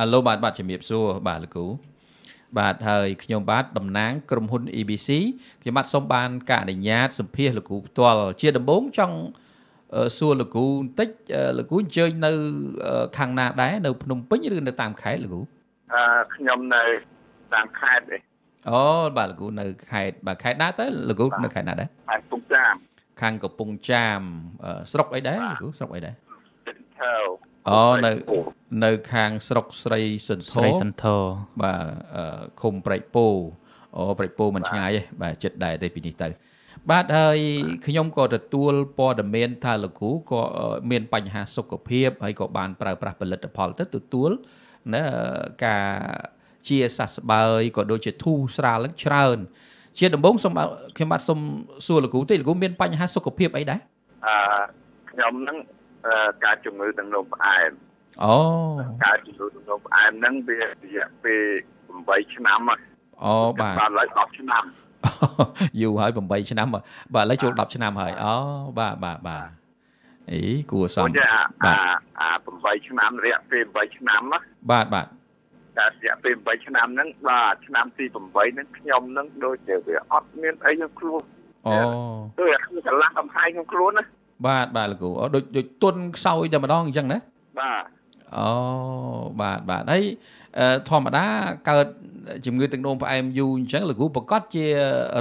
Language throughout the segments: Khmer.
អាឡូបាទបាទជំរាបសួរបាទលោកគ្រូបាទហើយខ្ញុំបាទតំណាង ក្រុមហ៊ុន EBC ខ្ញុំបាទសូមបាន ការអនុញ្ញាតសម្ភាសលោកគ្រូផ្ទាល់ជាដំបូងចង់សួរលោកគ្រូបន្តិចលោកគ្រូអញ្ជើញនៅខាងណាដែរនៅភ្នំពេញឬនៅតាមខេត្តលោកគ្រូអឺខ្ញុំនៅតាមខេត្តឯងអូបាទលោកគ្រូនៅខេត្តបាទខេត្តណាទៅលោកគ្រូនៅខេត្តណាដែរខេត្តកំពង់ចាមខាងកំពង់ចាមស្រុកអីដែរលោកគ្រូស្រុកអីដែរអូនៅនៅខាងស្រុកស្រីសិនធោស្រីសិនធោបាទឃុំប្រែកពោអូប្រែកពោមិនឆ្ងាយទេបាទចិត្តដែរទេពីនេះទៅបាទហើយខ្ញុំក៏ទទួលព័ត៌មាន ថាលោកគ្រូក៏មានបញ្ហាសុខភាពហើយក៏បាន ប្រើប្រាស់ផលិតផលទៅទទួលណាការជាសះស្បើយក៏ដូចជាធូរស្រាលឡើងច្រើន ជាដំបូងសូមខ្ញុំបាទសូមសួរលោកគ្រូទេលោកគ្រូមានបញ្ហាសុខភាពអីដែរអឺខ្ញុំហ្នឹងការជំងឺទឹកនោមផ្អែមអូការជំងឺទឹកនោមផ្អែមហ្នឹងវារយៈពេល8ឆ្នាំអូបាទបាទឥឡូវ10ឆ្នាំយូរហើយ8ឆ្នាំបាទឥឡូវចូល10ឆ្នាំហើយអូបាទបាទបាទអីគួរសមបាទអា8ឆ្នាំរយៈពេល8ឆ្នាំបាទបាទតែរយៈពេល8ឆ្នាំហ្នឹងបាទឆ្នាំទី8ហ្នឹងខ្ញុំហ្នឹងដូចជាវាអត់មានអីក្នុងខ្លួនអូគឺអាខ្ញុំឆ្លាស់កំហែងក្នុងខ្លួនណាបាទបាទលោកគ្រូអូដូចដូចទុនខ្សោយតែម្ដងអញ្ចឹងណាបាទអូបាទបាទហើយធម្មតាកើតជំងឺទឹកនោមផ្អែមយូរអញ្ចឹងលោកគ្រូប្រកាសជា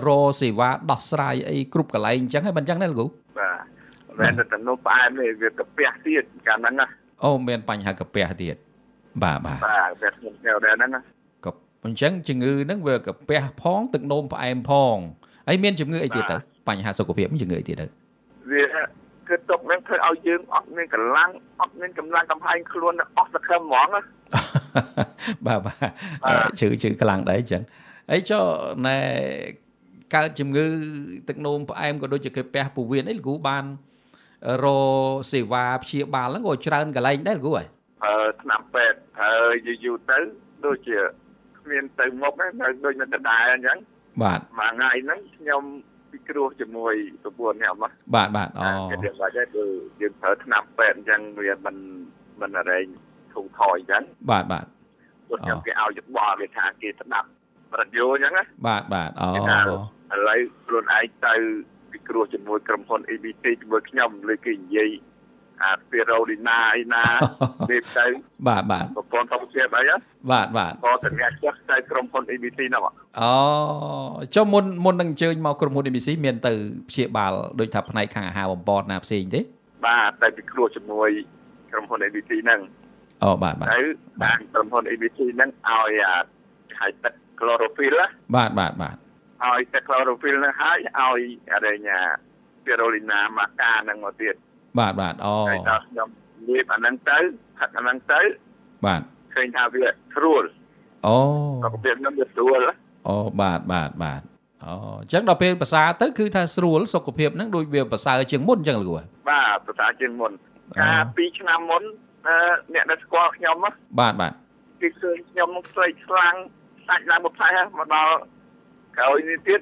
រសេវាដោះស្រាយអីគ្រប់កន្លែងអញ្ចឹងហើយមិនអញ្ចឹងណាលោកគ្រូបាទមែនតែទឹកនោមផ្អែមនេះវាកាពះទៀតកាលហ្នឹងណាអូ មាន បញ្ហាកាពះទៀតបាទបាទបាទវាធ្ងន់ធ្ងរដែរហ្នឹងណាក៏អញ្ចឹងជំងឺហ្នឹងវាកាពះផងទឹកនោមផ្អែម ផងហើយមានជំងឺអីទៀតទៅបញ្ហាសុខភាពមានជំងឺអីទៀតទៅវាធ្វើទុកហ្នឹងធ្វើឲ្យយើងអត់មានកម្លាំងអត់មានកម្លាំងកំហែងខ្លួនអស់សង្ឃឹមហ្មងណាបាទបាទជឿជឿខ្លាំងដែរអញ្ចឹងអីចុះណែកើតជំងឺទឹកនោមផ្អែមក៏ដូចជាគេពះពោះវៀនអីលោកគ្រូបានរសេវាព្យាបាលហ្នឹងក៏ច្រើនកន្លែងដែរលោកគ្រូហើយអឺឆ្នាំពេទ្យហើយយូរទៅដូចជាគ្មានទៅមុខទេនៅដូចនៅដដែលអញ្ចឹងបាទមួយថ្ងៃហ្នឹងខ្ញុំគ្រោះជាមួយប្រពន្ធអ្នកមកបាទបាទអូគេនិយាយថាគឺយើងប្រើឆ្នាំពេទ្យអញ្ចឹងវាមិនមិនរែងធូរថយអញ្ចឹងបាទបាទគាត់ចាំគេឲ្យយោបល់វាថាគេស្ដាប់ប្រយោអញ្ចឹងណាបាទបាទអូឥឡូវខ្លួនឯងទៅពិគ្រោះជាមួយក្រុមហ៊ុន ABC ជាមួយខ្ញុំលើគេនិយាយអាស្ពីរ៉ូលីណាអីណាពេលទៅបាទបាទប្រព័ន្ធសុខភាពអីហ៎បាទបាទក៏តញ្ញាចិត្តតែក្រុមហ៊ុន ABC ហ្នឹងអូចុះមុនមុននឹងអញ្ជើញមកក្រុមហ៊ុន ABC មានទៅព្យាបាលដូចថាផ្នែកខាងអាហារបំពន់ណាផ្សេងទេ បាទតែពិគ្រោះជាមួយក្រុមហ៊ុន ABC ហ្នឹងអូបាទបាទហើយបានក្រុមហ៊ុន ABC ហ្នឹងឲ្យអាហៅទឹក chlorophyll បាទបាទបាទឲ្យទឹក chlorophyll ហ្នឹងឲ្យឲ្យអរិញ្ញាពីរ៉ូលីណាម៉ាកាហ្នឹងមកទៀតបាទបាទអូហើយដល់ខ្ញុំលាបអាហ្នឹងទៅផឹកអាហ្នឹងទៅ បាទឃើញថាវាស្រួលអូសុខភាពខ្ញុំវាស្រួលអូបាទបាទបាទអូអញ្ចឹងដល់ពេលប្រសាទៅគឺថា ស្រួលសុខភាពហ្នឹង ដូចវាប្រសើរជាងមុនអញ្ចឹងលោកគ្រូបាទប្រសើរជាងមុន កាល2ឆ្នាំមុន អ្នកដែលស្គាល់ខ្ញុំបាទបាទគេឃើញខ្ញុំស្រីខ្លាំងសាច់ឡើងមួយផ្លែមកដល់ក្រោយនេះទៀត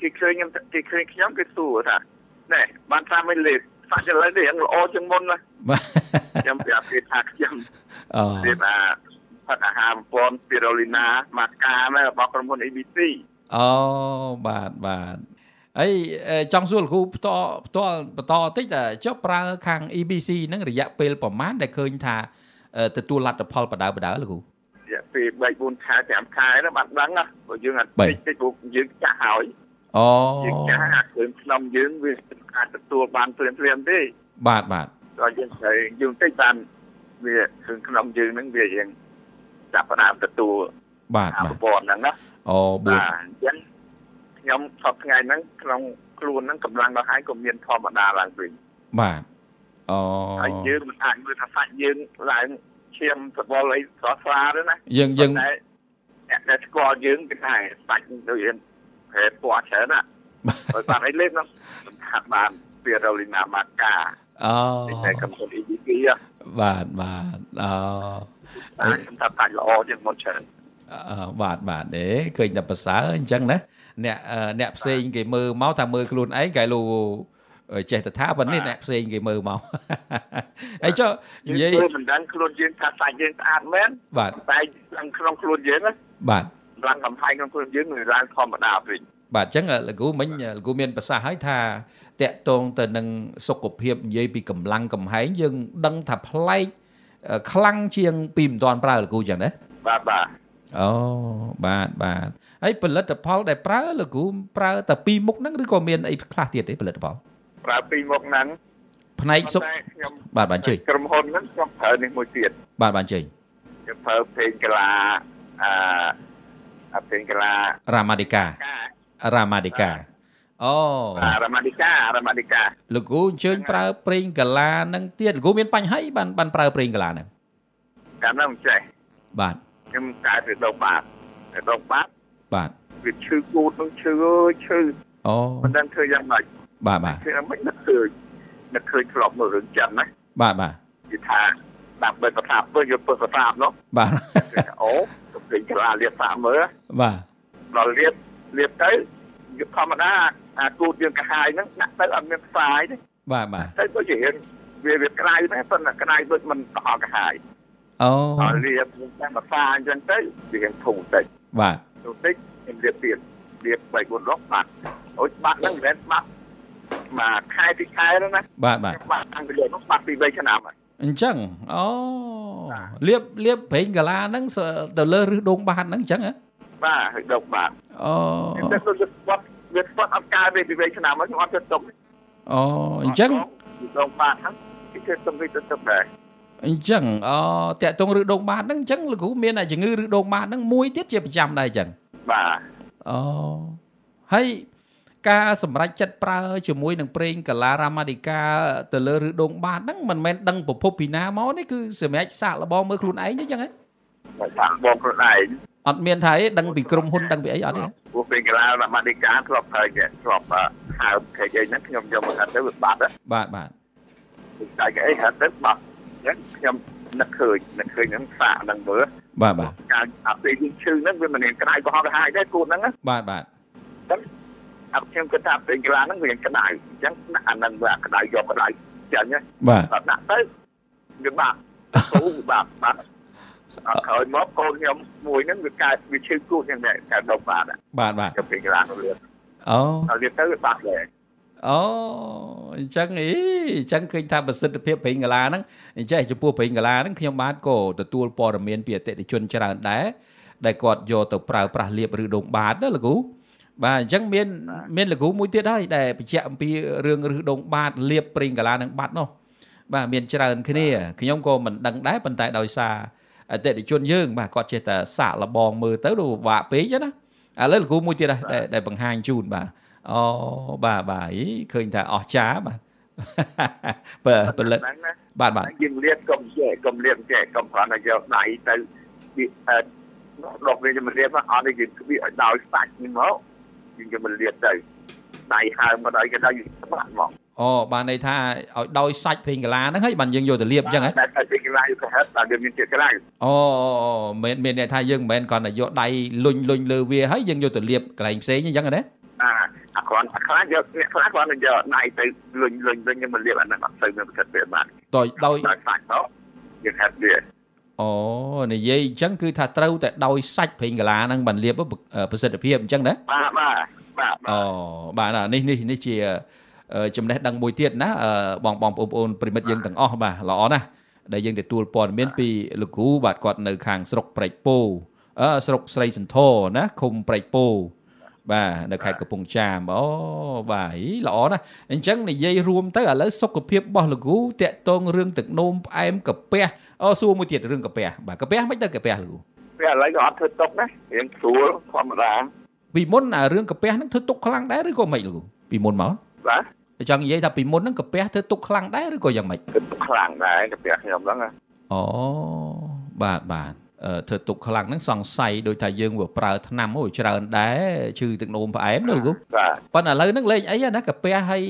គេឃើញខ្ញុំគេឃើញខ្ញុំគេសួរថាណែបានថាមិនលេបបច្ចុប្បន្ននេះរៀងល្អជាងមុនណាខ្ញុំប្រាប់គេថាខ្ញុំអូគេថាផាត់អាហារប្រព័ន្ធពីរ៉ូលីណាមកការរបស់ក្រុមហ៊ុន ABC អូបាទបាទអីចង់សួរលោកគ្រូផ្ទាល់ផ្ទាល់បន្តតិចតែចុះប្រើ ខាង EBC ហ្នឹងរយៈពេលប្រមាណដែលឃើញ ថាទទួលលទ្ធផលបដៅបដៅលោកគ្រូរយៈពេល3 4ខែ5ខែហ្នឹងបានដឹងណាបើយើងអត់តិចតិចពួកយើងចាស់ហើយអូយើងចាអាខ្លួនក្នុងយើងវាអាចទទួលបានព្រាមព្រាមទេបាទបាទដល់យើងត្រូវយើងតិចបានវាខ្លួនក្នុងយើងហ្នឹងវាយើងចាប់ផ្ដើមទទួលបាទប្រព័ន្ធហ្នឹងណាអូបួនអញ្ចឹងខ្ញុំសពថ្ងៃហ្នឹងក្នុងខ្លួនហ្នឹងកម្លាំងដល់ហើយក៏មានធម្មតាឡើងវិញបាទអូហើយយើងមិនអាចមើលថាសាច់យើងឡើងឈាមសបល់អីស្រស់ស្អាតទេណាយើងយើងអ្នកដែលស្គាល់យើងគេថាសាច់ដូចយើងប្រភេទពណ៌ច្រើនណាបើបាត់ឲ្យលេបនោះសំខាន់បានពីរ៉ូលីណាម៉ាកាអូតែកំពុង EDP បាទបាទអូខ្ញុំថាតាច់ល្អជាងមុនច្រើនអឺបាទបាទទេឃើញតែប្រសើរអញ្ចឹងណាអ្នកអ្នកផ្សេងគេមើលមកថាមើលខ្លួនឯងកែលូ ចេះតែថាប៉ុណ្នេះអ្នកផ្សេងគេមើលមកហើយចុះនិយាយមិនដឹងខ្លួនយើងថាសាច់យើងស្អាតមែនបាទតែក្នុងខ្លួនយើងណាបាទកម្លាំងបំផៃក្នុងខ្លួនយើងនឹងឡើងធម្មតាវិញបាទអញ្ចឹងលោកគ្រូមិញលោកគ្រូមានប្រសាសន៍ហើយថាតកតងទៅនឹងសុខភាពនិយាយពីកម្លាំងកំហែងយើង ដឹងថាប្លែកខ្លាំងជាង ពីមិនតាន់ប្រើលោកគ្រូចឹងណាបាទបាទអូបាទបាទហើយផលិតផលដែលប្រើលោកគ្រូប្រើតែពីរមុខហ្នឹងឬក៏មានអីខ្លះទៀតទេផលិតផលប្រើពីរមុខហ្នឹងផ្នែកសុខបាទបាទជ័យក្រុមហ៊ុនហ្នឹងខ្ញុំប្រើនេះមួយទៀតបាទបាទជ័យខ្ញុំប្រើផ្សេងកលាអាអភិនកលារាមាឌីការាមាឌីកាអូរាមាឌីការាមាឌីកាលោកគ្រូអញ្ជើញប្រើប្រេងកាឡានឹងទៀតលោកគ្រូមាន បញ្ហាអីបានបានប្រើប្រេងកាឡាហ្នឹងតាមនោះមិនចេះបាទខ្ញុំកើតទៅដុកបាត់ទៅដុកបាត់បាទវាឈឺគូតនឹងឈឺអើយឈឺអូមិនដឹងធ្វើយ៉ាងម៉េចបាទបាទគឺមិននឹកឃើញនឹកឃើញធ្លាប់មើលរឿងចិនណាបាទបាទនិយាយថាដាក់បើប្រសាទពើយកពើប្រសាទនោះ បាទអូលេងកលាលៀបសាមើបាទដល់លៀបលៀបទៅធម្មតាអាគូតយើងកាហាយហ្នឹងដាក់ទៅអត់មានផ្សាយទេបាទបាទទៅដូចជារៀងវាវាក្រៅដែរប៉ុន្តែក្រៅដូចមិនប្រហោកាហាយអូដល់លៀបតែមកសាអញ្ចឹងទៅវាធំតិចបាទតិចខ្ញុំលៀបទៀតលៀប3 4ដងបាទអូចបាក់ហ្នឹងមិនមែនបាក់មកខែពីខែហ្នឹងណាបាទបាទបាក់តាំងពីលើនោះបាក់ពី3ឆ្នាំអញ្ចឹងអូលៀបលៀបប្រេងកាឡាហ្នឹងទៅលើរឹសដូងបាតហ្នឹងអញ្ចឹងហ៎បាទដូងបាតអូតែគាត់គាត់វាស្ពតអត់កើតទេពីវេឆ្នាំមកខ្ញុំអត់ចិត្តទុកអូអញ្ចឹងដូងបាតហ្នឹងគេចិត្តទុកវាទៅទុកដែរអញ្ចឹងអតាក់ទងរឹសដូងបាតហ្នឹងអញ្ចឹងលោកគ្រូមានជំងឺរឹសដូងបាតហ្នឹងមួយទៀតជាប្រចាំដែរអញ្ចឹងបាទអូហើយការសម្រេចចិត្តប្រើជាមួយនឹងប្រេងកាឡារ៉ាម៉ាឌីកាទៅលើឬដងបាតហ្នឹងមិនមែនដឹងប្រភពពីណាមកនេះគឺសម្រេចសាកល្បងមើលខ្លួនឯងទេចឹងហ៎សាកល្បងខ្លួនឯងអត់មានថាឯងដឹងពីក្រុមហ៊ុនដឹងពីអីអត់ទេពួកពេញកាឡារ៉ាម៉ាឌីកាធ្លាប់ប្រើគេធ្លាប់ហៅគេអីហ្នឹងខ្ញុំយកមកហាត់ទៅវាបាត់បាទបាទតែគេអីហាត់ទៅបាត់អញ្ចឹងខ្ញុំនឹកឃើញនឹកឃើញហ្នឹងសាកហ្នឹងមើលបាទបាទការអាពេលឈឺហ្នឹងវាមិនមានក្រៅបោះទៅហើយដែរគូហ្នឹងបាទបាទអញ្ចឹងអត់ខ្ញុំគិតថាប្រេងកន្លះហ្នឹងវាក្តៅអញ្ចឹងដាក់អានឹងវាក្តៅយកក្តៅចឹងណាបាទដាក់ទៅវាបាក់អូបាក់បាក់អត់ក្រោយមកកូនខ្ញុំមួយហ្នឹងវាកើតវាឈឺគោះយ៉ាងនេះតែដុំបាត់បាទបាទប្រេងកន្លះលឿនអូដល់លឿនទៅវាបាក់ដែរអូអញ្ចឹងអីអញ្ចឹងឃើញថាប្រសិទ្ធភាពប្រេងកាឡាហ្នឹងអញ្ចឹងចំពោះប្រេងកាឡាហ្នឹងខ្ញុំបាទក៏ទទួលព័ត៌មានពីអតិថិជនច្រើនដែរដែលគាត់យកទៅប្រើប្រាស់លៀបឬដងបាតណាលោកគ្រូបាទអញ្ចឹងមានមានលោកគ្រូមួយទៀតហើយដែលបញ្ជាក់អំពីរឿងរឹសដងបាតលៀបប្រេងកាឡានឹងបាត់នោះបាទមានច្រើនគ្នាខ្ញុំក៏មិនដឹងដែរប៉ុន្តែដោយសារអតិថិជនយើងបាទគាត់ចេះតែសាកលបងមើលទៅលំបាកពេកណាឥឡូវលោកគ្រូមួយទៀតដែរដែលបង្ហាញជូនបាទអូបាទបាទឃើញថាអស្ចារ្យបាទបើផលិតបាទបាទយើងលៀបកុំចេះកុំលៀបចេះកុំគ្រាន់តែយកដៃទៅវាដុសវាមិនលៀបអត់ទេយើងវាឲ្យដោយស្ដាច់នេះមកយើងយកមកលាបទៅដៃហើមមកដល់គេដល់យើងច្បាស់ហ្មងអូបានន័យថាឲ្យដោយសាច់ភេងកាឡាហ្នឹងហើយបានយើងយកទៅលាបអញ្ចឹងហ៎តែភេងកាឡាយកទៅហិតតែយើងមានជាតិក្រៅអូអូមែនមានន័យថាយើងមិនមែនគ្រាន់តែយកដៃលុញលុញលើវាហើយយើងយកទៅលាបកន្លែងផ្សេងអញ្ចឹងណាបាទអាគ្រាន់អាខ្លះយកអ្នកខ្លះគ្រាន់តែយកដៃទៅលុញលុញលុញយើងមកលាបអាហ្នឹងអត់ទៅមានប្រសិទ្ធភាពបាទដោយដោយសាច់ទៅយើងហិតវាអូនិយាយអញ្ចឹងគឺថាត្រូវតែដោយសាច់ប្រេងកាឡាហ្នឹងបានលៀបប្រសិទ្ធភាពអញ្ចឹងណាបាទបាទបាទអូបាទនេះនេះនេះជាចំណេះដឹងមួយទៀតណាបងបងប្អូនប្រិមិត្តយើងទាំងអស់បាទល្អណាស់ដែលយើងទទួលព័ត៌មានពីលោកគ្រូបាទគាត់នៅខាងស្រុកប្រែកពោអឺស្រុកស្រីសន្ធរណាឃុំប្រែកពោបាទនៅខេត្តកំពង់ចាមអូបាទល្អណាស់អញ្ចឹងនិយាយរួមទៅឥឡូវសុខភាពរបស់លោកគ្រូតាក់ទងរឿងទឹកនោមផ្អែមកាពះអូសួរមួយទៀតរឿងកាពះបាទកាពះមិនទៅកាពះលោកគ្រូពេលឥឡូវក៏អត់ធ្វើទុកណារៀងស្រួលធម្មតាពីមុនអារឿងកាពះហ្នឹងធ្វើទុកខ្លាំងដែរឬក៏មិនលោកគ្រូពីមុនមកបាទចង់និយាយថាពីមុនហ្នឹងកាពះធ្វើទុកខ្លាំងដែរឬក៏យ៉ាងម៉េចទុកខ្លាំងដែរកាពះខ្ញុំហ្នឹងអូបាទបាទធ្វើទុកខ្លាំងហ្នឹងសង្ស័យដោយថាយើងវាប្រើឆ្នាំអូច្រើនដែរជឺទឹកនោមផ្អែមណាលោកបាទប៉ុន្តែឥឡូវហ្នឹងលេងអីណាកាពះហើយ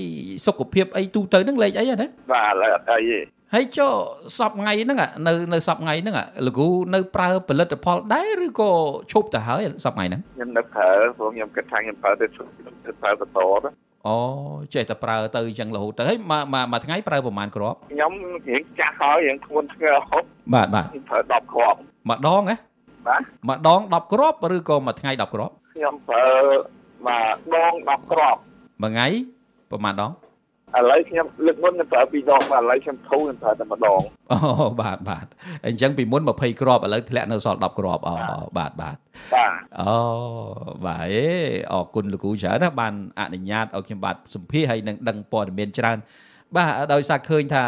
សុខភាពអីទូទៅហ្នឹងលេងអីណាបាទឥឡូវអត់អីទេហើយចុះសពថ្ងៃហ្នឹងនៅនៅសពថ្ងៃហ្នឹងលោកគ្រូនៅប្រើផលិតផលដែរឬក៏ឈប់ទៅហើយសពថ្ងៃហ្នឹងខ្ញុំនៅប្រើ ព្រោះខ្ញុំគិតថាខ្ញុំប្រើទៅឈប់ទៅប្រើបន្តទៅអូចេះតែប្រើទៅអញ្ចឹងរហូតទៅហើយមួយមួយថ្ងៃប្រើប្រហែលគ្រាប់ខ្ញុំរៀងចាស់ហើយរៀងធ្ងន់ធ្ងរបាទបាទប្រើ10គ្រាប់ម្ដងហ៎បាទម្ដង10គ្រាប់ឬក៏មួយថ្ងៃ10គ្រាប់ខ្ញុំប្រើម្ដង10គ្រាប់មួយថ្ងៃប្រហែលដងឥឡូវខ្ញុំលើកមុនខ្ញុំប្រើពីរដងបាទឥឡូវខ្ញុំធូរខ្ញុំប្រើតែម្ដងអូបាទបាទអញ្ចឹងពីមុន20គ្រាប់ឥឡូវធ្លាក់នៅសល់10គ្រាប់អូបាទបាទបាទអូបាទអេអរគុណលោកគ្រូច្រើនណាស់បានអនុញ្ញាតឲ្យខ្ញុំបាទសម្ភាសហើយនឹងដឹងព័ត៌មានច្រើន បាទដោយសារឃើញ ថា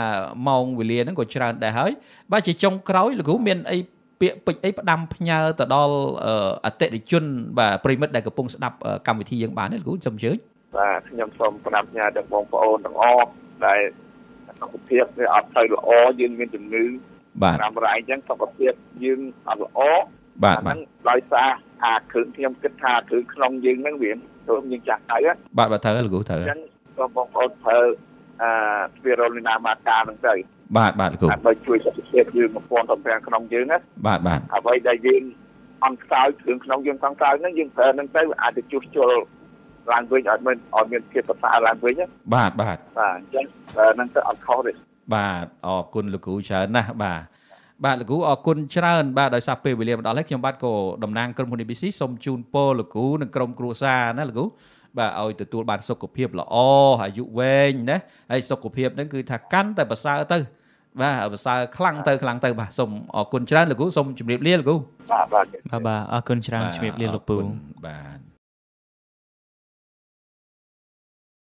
ម៉ោងវេលាហ្នឹងក៏ច្រើនដែរហើយ បាទជាចុងក្រោយលោកគ្រូមានអីពាក្យពេចអីផ្ដាំផ្ញើទៅដល់អតិថិជនបាទប្រិមិត្តដែលកំពុងស្ដាប់កម្មវិធីយើង បានទេលោកគ្រូសូមអញ្ជើញបាទខ្ញុំសូមផ្ដាំផ្ញើដល់បងប្អូនទាំងអស់ដែលសុខភាពវាអត់ស្ូវល្អយើងមានជំងឺបាទតាមរ៉ៃអញ្ចឹងសុខភាពយើងអត់ល្អបាទហ្នឹងដោយសារអាគ្រឿងខ្ញុំគិតថាគ្រឿងក្នុងយើងហ្នឹងវាចូលយើងចាស់ទៅបាទបាទត្រូវលោកគ្រូត្រូវអញ្ចឹងបងប្អូនប្រើអឺស្វីរ៉ូលីណាម៉ាកាហ្នឹងទៅបាទបាទលោកគ្រូដើម្បីជួយសុខភាពយើង1005ក្នុងយើងណាបាទបាទអ្វីដែលយើងអន់ខ្សោយគ្រឿងក្នុងយើងខំខ្សោយហ្នឹងយើងប្រើហ្នឹងទៅអាចទៅជួសជុលឡើងវិញឲ្យមានឲ្យមានភាពប្រសើរឡើងវិញបាទបាទបាទអញ្ចឹងហ្នឹងទៅអត់ខុសទេបាទអរគុណលោកគ្រូច្រើនណាស់បាទបាទលោកគ្រូអរគុណច្រើនបាទដោយសារពេលវេលាមកដល់ហើយខ្ញុំបាទក៏តំណាង ក្រុមហ៊ុន ABC សូមជូនពរលោកគ្រូនិងក្រុមគ្រួសារណាលោកគ្រូបាទឲ្យទទួលបាន សុខភាពល្អអាយុវែងណាហើយសុខភាពហ្នឹងគឺថាកាន់តែប្រសើរទៅបាទប្រសើរខ្លាំងទៅខ្លាំងទៅបាទសូមអរគុណច្រើនលោកគ្រូសូមជម្រាបលាលោកគ្រូបាទបាទបាទអរគុណច្រើនជម្រាបលាលោកពូបាទ